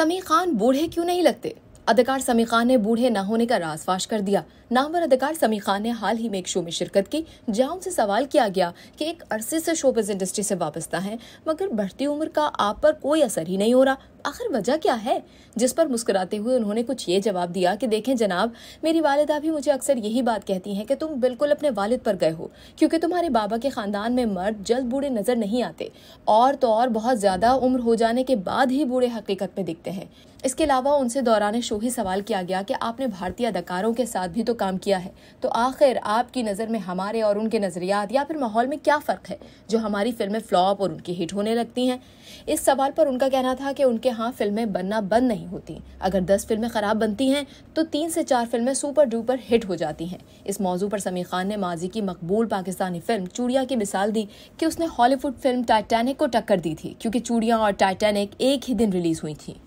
समी खान बूढ़े क्यों नहीं लगते अधिकार समी खान ने बूढ़े न होने का राज फाश कर दिया नामवर अधिकार समी खान ने हाल ही में एक शो में शिरकत की जहां उनसे सवाल किया गया कि एक अरसे से शोबिज इंडस्ट्री से वाबस्ता है मगर बढ़ती उम्र का आप पर कोई असर ही नहीं हो रहा आखिर वजह क्या है जिस पर मुस्कुराते हुए उन्होंने कुछ ये जवाब दिया कि देखें जनाब मेरी वालदा भी मुझे अक्सर यही बात कहती हैं कि तुम बिल्कुल अपने वालिद पर गए हो क्योंकि तुम्हारे बाबा के ख़ानदान में मर्द जल्द बूढ़े नज़र नहीं आते और तो और बहुत ज़्यादा उम्र हो जाने के बाद ही बूढ़े हकीकत में दिखते हैं इसके अलावा उनसे दौरान शो ही सवाल किया गया कि आपने भारतीय अदाकारों के साथ भी तो काम किया है तो आखिर आपकी नज़र में हमारे और उनके नज़रियात या फिर माहौल में क्या फ़र्क है जो हमारी फिल्में फ्लॉप और उनकी हिट होने लगती हैं इस सवाल पर उनका कहना था कि उनके यहाँ फिल्में बनना बंद नहीं होती अगर दस फिल्में ख़राब बनती हैं तो तीन से चार फिल्में सुपर डूपर हिट हो जाती हैं इस मौजू पर समी खान ने माजी की मकबूल पाकिस्तानी फिल्म चूड़िया की मिसाल दी कि उसने हॉलीवुड फिल्म टाइटैनिक को टक्कर दी थी क्योंकि चूड़िया और टाइटैनिक एक ही दिन रिलीज हुई थी